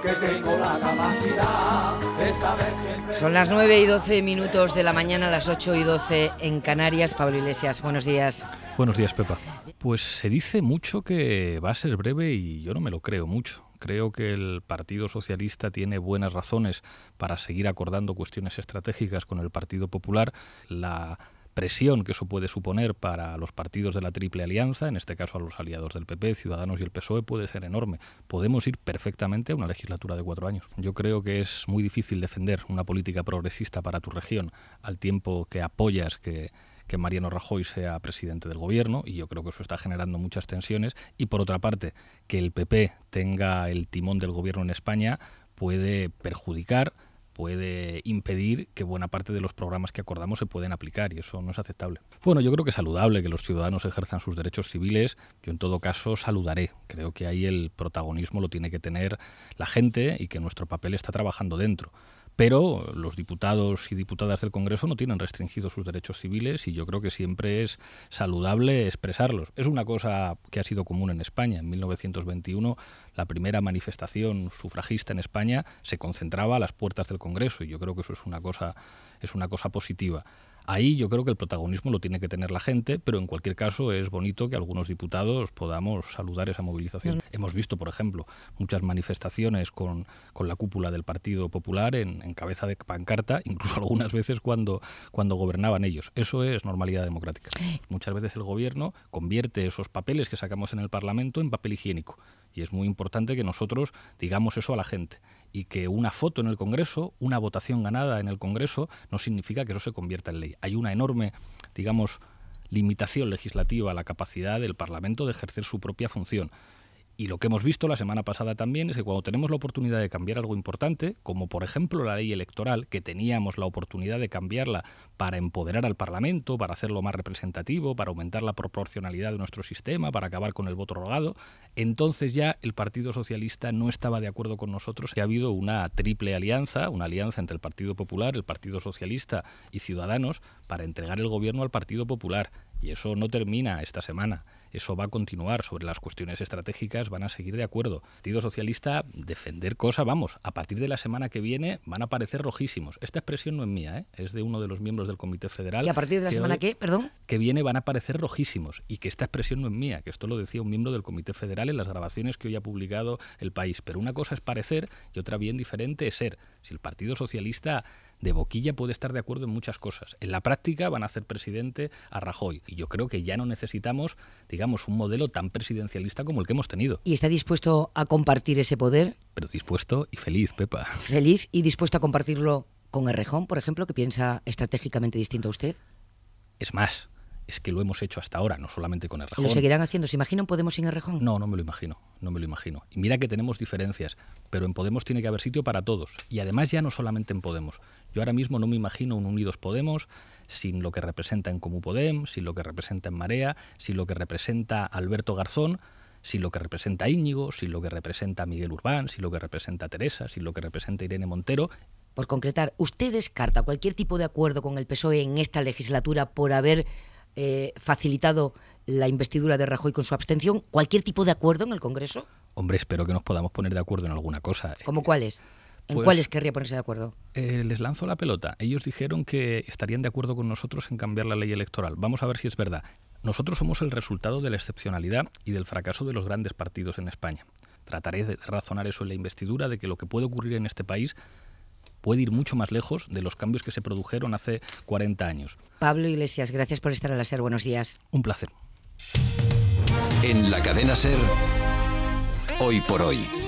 tengo la Son las 9 y 12 minutos de la mañana, las 8 y 12 en Canarias. Pablo Iglesias, buenos días. Buenos días, Pepa. Pues se dice mucho que va a ser breve y yo no me lo creo mucho. Creo que el Partido Socialista tiene buenas razones para seguir acordando cuestiones estratégicas con el Partido Popular. La presión que eso puede suponer para los partidos de la Triple Alianza, en este caso a los aliados del PP, Ciudadanos y el PSOE, puede ser enorme. Podemos ir perfectamente a una legislatura de cuatro años. Yo creo que es muy difícil defender una política progresista para tu región al tiempo que apoyas que que Mariano Rajoy sea presidente del gobierno y yo creo que eso está generando muchas tensiones y por otra parte que el PP tenga el timón del gobierno en España puede perjudicar puede impedir que buena parte de los programas que acordamos se pueden aplicar y eso no es aceptable. Bueno, yo creo que es saludable que los ciudadanos ejerzan sus derechos civiles. Yo en todo caso saludaré. Creo que ahí el protagonismo lo tiene que tener la gente y que nuestro papel está trabajando dentro pero los diputados y diputadas del Congreso no tienen restringidos sus derechos civiles y yo creo que siempre es saludable expresarlos. Es una cosa que ha sido común en España. En 1921 la primera manifestación sufragista en España se concentraba a las puertas del Congreso y yo creo que eso es una cosa es una cosa positiva. Ahí yo creo que el protagonismo lo tiene que tener la gente, pero en cualquier caso es bonito que algunos diputados podamos saludar esa movilización. Hemos visto, por ejemplo, muchas manifestaciones con, la cúpula del Partido Popular en, cabeza de pancarta, incluso algunas veces cuando, cuando gobernaban ellos. Eso es normalidad democrática. Muchas veces el gobierno convierte esos papeles que sacamos en el Parlamento en papel higiénico. Y es muy importante que nosotros digamos eso a la gente y que una foto en el Congreso, una votación ganada en el Congreso, no significa que eso se convierta en ley. Hay una enorme, digamos, limitación legislativa a la capacidad del Parlamento de ejercer su propia función. Y lo que hemos visto la semana pasada también es que cuando tenemos la oportunidad de cambiar algo importante, como por ejemplo la ley electoral, que teníamos la oportunidad de cambiarla para empoderar al Parlamento, para hacerlo más representativo, para aumentar la proporcionalidad de nuestro sistema, para acabar con el voto rogado, entonces ya el Partido Socialista no estaba de acuerdo con nosotros y ha habido una triple alianza, una alianza entre el Partido Popular, el Partido Socialista y Ciudadanos para entregar el gobierno al Partido Popular. Y eso no termina esta semana eso va a continuar. Sobre las cuestiones estratégicas van a seguir de acuerdo. El Partido Socialista, defender cosas, vamos, a partir de la semana que viene van a aparecer rojísimos. Esta expresión no es mía, ¿eh? es de uno de los miembros del Comité Federal. ¿Y a partir de la semana que, perdón? Que viene van a aparecer rojísimos. Y que esta expresión no es mía, que esto lo decía un miembro del Comité Federal en las grabaciones que hoy ha publicado el país. Pero una cosa es parecer y otra bien diferente es ser. Si el Partido Socialista de boquilla puede estar de acuerdo en muchas cosas. En la práctica van a hacer presidente a Rajoy. Y yo creo que ya no necesitamos, digamos, un modelo tan presidencialista como el que hemos tenido. ¿Y está dispuesto a compartir ese poder? Pero dispuesto y feliz, Pepa. Feliz y dispuesto a compartirlo con Errejón, por ejemplo, que piensa estratégicamente distinto a usted. Es más, es que lo hemos hecho hasta ahora, no solamente con rejón ¿Lo seguirán haciendo? ¿Se imaginan Podemos sin Errejón? No, no me lo imagino, no me lo imagino. Y mira que tenemos diferencias, pero en Podemos tiene que haber sitio para todos. Y además ya no solamente en Podemos. Yo ahora mismo no me imagino un Unidos Podemos sin lo que representa en Comú Podem, sin lo que representa en Marea, sin lo que representa Alberto Garzón, sin lo que representa Íñigo, sin lo que representa Miguel Urbán, sin lo que representa Teresa, sin lo que representa Irene Montero por concretar, ¿usted descarta cualquier tipo de acuerdo con el PSOE en esta legislatura por haber eh, facilitado la investidura de Rajoy con su abstención? ¿Cualquier tipo de acuerdo en el Congreso? Hombre, espero que nos podamos poner de acuerdo en alguna cosa. ¿eh? ¿Cómo cuáles? ¿En pues, cuáles querría ponerse de acuerdo? Eh, les lanzo la pelota. Ellos dijeron que estarían de acuerdo con nosotros en cambiar la ley electoral. Vamos a ver si es verdad. Nosotros somos el resultado de la excepcionalidad y del fracaso de los grandes partidos en España. Trataré de razonar eso en la investidura, de que lo que puede ocurrir en este país puede ir mucho más lejos de los cambios que se produjeron hace 40 años. Pablo Iglesias, gracias por estar a la SER. Buenos días. Un placer. En la cadena SER, hoy por hoy.